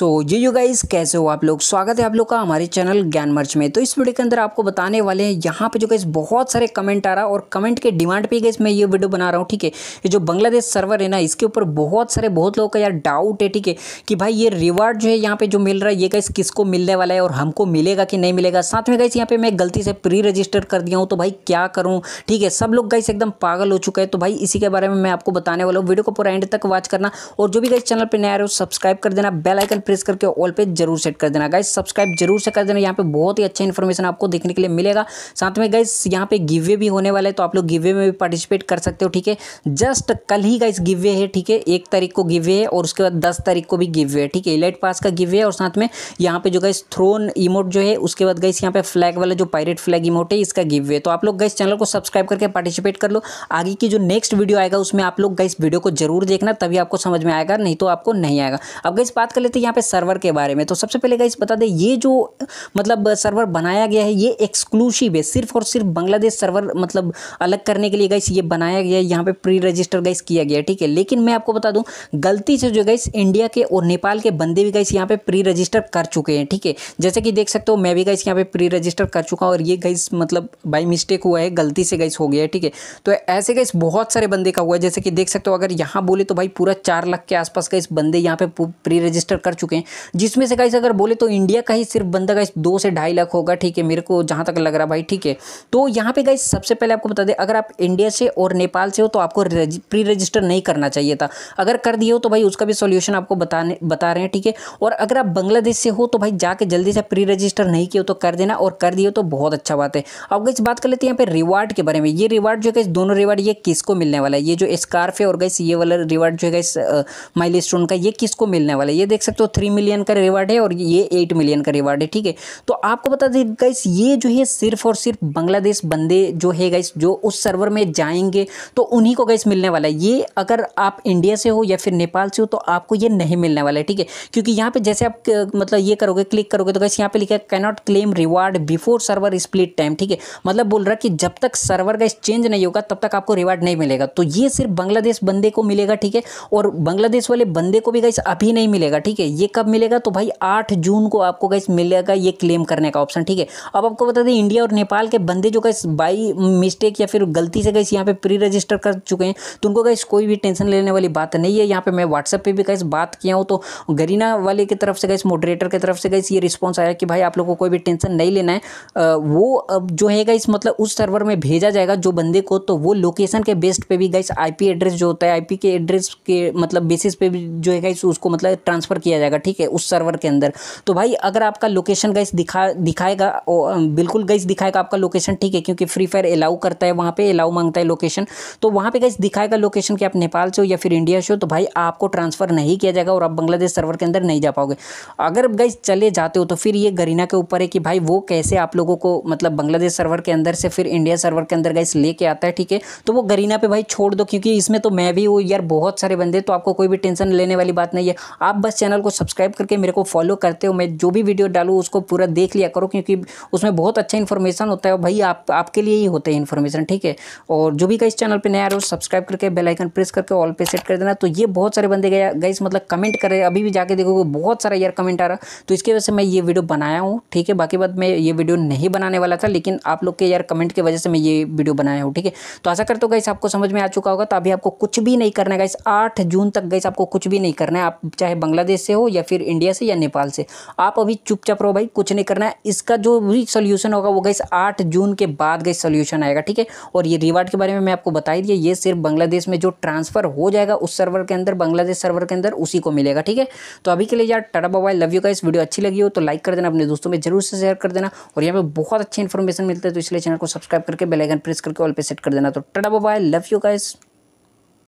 so so, you guys कैसे हो आप लोग स्वागत है आप लोग का हमारे चैनल ज्ञान मर्च में तो इस वीडियो के अंदर आपको बताने वाले हैं यहाँ पे जो गाइस बहुत सारे कमेंट आ रहा और कमेंट के डिमांड पे गई मैं ये वीडियो बना रहा हूँ ठीक है ये जो बांग्लादेश सर्वर है ना इसके ऊपर बहुत सारे बहुत लोगों का यार डाउट है ठीक है कि भाई ये रिवार्ड जो है यहाँ पे जो मिल रहा है ये गाइस किसको मिलने वाला है और हमको मिलेगा कि नहीं मिलेगा साथ में गाइस यहाँ पे मैं गलती से प्री रजिस्टर कर दिया हूँ तो भाई क्या करूँ ठीक है सब लोग गाइस एकदम पागल हो चुका है तो भाई इसी के बारे में मैं आपको बताने वाला हूँ वीडियो को पूरा एंड तक वॉच करना और जो भी गाइस चैनल पर नया रहे हो सब्सक्राइब कर देना बेलाइकन प्रेस करके ऑल पे जरूर सेट कर देना गाइस सब्सक्राइब जरूर से कर देना यहाँ पे बहुत ही अच्छा इन्फॉर्मेशन आपको देखने के लिए मिलेगा साथ में गाइस यहाँ पे गिवे भी होने वाला है तो आप लोग गिवे में भी पार्टिसिपेट कर सकते हो ठीक है जस्ट कल ही गाइज गिवे है ठीक है एक तारीख को गिवे है और उसके बाद दस तारीख को भी गिवे है ठीक है इलाइट पास का गिवे है और साथ में यहाँ पे जो गाइस थ्रोन इमोट जो है उसके बाद गाइस यहाँ पे फ्लैग वाला जो पायरेट फ्लैग इमोट है इसका गिव है तो आप लोग गाइस चैनल को सब्सक्राइब करके पार्टिसिपेट कर लो आगे की जो नेक्स्ट वीडियो आएगा उसमें आप लोग गाइस वीडियो को जरूर देखना तभी आपको समझ में आएगा नहीं तो आपको नहीं आएगा अब गाइस बात कर लेते हैं यहाँ पे पे सर्वर के बारे में तो सबसे पहले गाइस बता दें ये जो मतलब सर्वर बनाया गया है ये एक्सक्लूसिव है सिर्फ और सिर्फ बांग्लादेश सर्वर मतलब अलग करने के लिए गाइस ये बनाया गया है यहाँ पे प्री रजिस्टर गाइस किया गया ठीक है लेकिन मैं आपको बता दूँ गलती से जो गाइस इंडिया के और नेपाल के बंदे भी गाइस यहाँ पे प्री रजिस्टर कर चुके हैं ठीक है जैसे कि देख सकते हो मैं भी गाइस यहाँ पे प्री रजिस्टर कर चुका हूँ और ये गाइस मतलब बाई मिस्टेक हुआ है गलती से गाइस हो गया है ठीक है तो ऐसे गाइस बहुत सारे बंदे का हुआ है जैसे कि देख सकते हो अगर यहाँ बोले तो भाई पूरा चार लाख के आसपास गाइस बंदे यहाँ पे प्री रजिस्टर कर चुके हैं जिसमें से कहीं अगर बोले तो इंडिया का ही सिर्फ बंदा का दो से ढाई लाख होगा ठीक है मेरे को जहां तक लग रहा भाई ठीक है तो यहां पे गाइस सबसे पहले आपको बता दें अगर आप इंडिया से और नेपाल से हो तो आपको प्री रजिस्टर नहीं करना चाहिए था अगर कर दिए हो तो भाई उसका भी सोल्यूशन आपको बताने बता रहे हैं ठीक है और अगर आप बांग्लादेश से हो तो भाई जाके जल्दी से प्री रजिस्टर नहीं किया तो कर देना और कर दिए तो बहुत अच्छा बात है अब गई बात कर लेते हैं यहाँ पे रिवार्ड के बारे में ये रिवार्ड जो है दोनों रिवार्ड ये किसको मिलने वाला है ये जो स्कार्फ है और गई ये वाला रिवार्ड जो है माइल का ये किसको मिलने वाला है ये देख सकते हो थ्री मिलियन का रिवार्ड है और ये एट मिलियन का रिवार्ड है ठीक है तो आपको बता दें गाइस ये जो है सिर्फ और सिर्फ बांग्लादेश बंदे जो है गाइस जो उस सर्वर में जाएंगे तो उन्हीं को गाइस मिलने वाला है ये अगर आप इंडिया से हो या फिर नेपाल से हो तो आपको ये नहीं मिलने वाला है ठीक है क्योंकि यहाँ पर जैसे आप मतलब ये करोगे क्लिक करोगे तो गाइस यहाँ पर लिखा है cannot claim reward before server split time ठीक है मतलब बोल रहा कि जब तक सर्वर गाइस चेंज नहीं होगा तब तक आपको रिवार्ड नहीं मिलेगा तो ये सिर्फ बांग्लादेश बंदे को मिलेगा ठीक है और बांग्लादेश वाले बंदे को भी गाइस अभी नहीं मिलेगा ठीक है ये कब मिलेगा तो भाई आठ जून को आपको गैस मिलेगा ये क्लेम करने का ऑप्शन ठीक है अब आपको बता दें इंडिया और नेपाल के बंदे जो गैस बाई मिस्टेक या फिर गलती से गैस यहाँ पे प्री रजिस्टर कर चुके हैं तो उनको गैस कोई भी टेंशन लेने वाली बात नहीं है यहाँ पे मैं व्हाट्सअप पर भी गैस बात किया हूँ तो गरीना वाले की तरफ से गैस मोडरेटर की तरफ से गैस ये रिस्पॉन्स आया कि भाई आप लोग को कोई भी टेंशन नहीं लेना है वो अब जो है गैस मतलब उस सर्वर में भेजा जाएगा जो बंदे को तो वो लोकेशन के बेस्ट पर भी गैस आईपी एड्रेस जो होता है आईपी के एड्रेस के मतलब बेसिस पे भी जो है गैस उसको मतलब ट्रांसफर किया जाएगा जाएगा ठीक है उस सर्वर के अंदर तो भाई अगर आपका लोकेशन गाइस दिखा दिखाएगा ओ, बिल्कुल गाइस दिखाएगा आपका लोकेशन ठीक है क्योंकि फ्री फायर अलाउ करता है वहाँ पे अलाउ मांगता है लोकेशन तो वहाँ पे गाइस दिखाएगा लोकेशन कि आप नेपाल से हो या फिर इंडिया से हो तो भाई आपको ट्रांसफ़र नहीं किया जाएगा और आप बांग्लादेश सर्वर के अंदर नहीं जा पाओगे अगर गाइस चले जाते हो तो फिर ये गरीना के ऊपर है कि भाई वो कैसे आप लोगों को मतलब बांग्लादेश सर्वर के अंदर से फिर इंडिया सर्वर के अंदर गाइस लेके आता है ठीक है तो वो गरीना पे भाई छोड़ दो क्योंकि इसमें तो मैं भी हूँ यार बहुत सारे बंदे तो आपको कोई भी टेंशन लेने वाली बात नहीं है आप बस चैनल को सब्सक्राइब करके मेरे को फॉलो करते हो मैं जो भी वीडियो डालूँ उसको पूरा देख लिया करो क्योंकि उसमें बहुत अच्छा इन्फॉर्मेशन होता है भाई आप आपके लिए ही होते हैं इन्फॉर्मेशन ठीक है और जो भी इस चैनल पर नया आ रहे हो सब्सक्राइब करके बेलाइकन प्रेस करके ऑल पे सेट कर देना तो ये बहुत सारे बंदे गया गई मतलब कमेंट कर रहे अभी भी जाके देखोगे बहुत सारा यार कमेंट आ रहा तो इसकी वजह से मैं ये वीडियो बनाया हूँ ठीक है बाकी बात मैं ये वीडियो नहीं बनाने वाला था लेकिन आप लोग के यार कमेंट की वजह से मैं ये वीडियो बनाया हूँ ठीक है तो आशा करते हो गई आपको समझ में आ चुका होगा तो अभी आपको कुछ भी नहीं करना है गाइस आठ जून तक गई आपको कुछ भी नहीं करना है आप चाहे बांग्लादेश से हो या फिर इंडिया से या नेपाल से आप अभी चुपचाप रहो भाई कुछ नहीं करना है इसका जो भी सोल्यूशन होगा वो गैस आठ जून के बाद गई सोल्यूशन आएगा ठीक है और ये रिवार्ड के बारे में मैं आपको बता ही दिया ये सिर्फ बांग्लादेश में जो ट्रांसफर हो जाएगा उस सर्वर के अंदर बांग्लादेश सर्वर के अंदर उसी को मिलेगा ठीक है तो अभी के लिए यार टाटा मोबाइल लव यू का इस वीडियो अच्छी लगी हो तो लाइक कर देना अपने दोस्तों में जरूर से शेयर कर देना और यहाँ पे बहुत अच्छी इन्फॉर्मेशन मिलती है तो इसलिए चैनल को सब्सक्राइब करके बेलाइकन प्रेस करके ऑल पे सेट कर देना तो टाटा मोबाइल लव यू का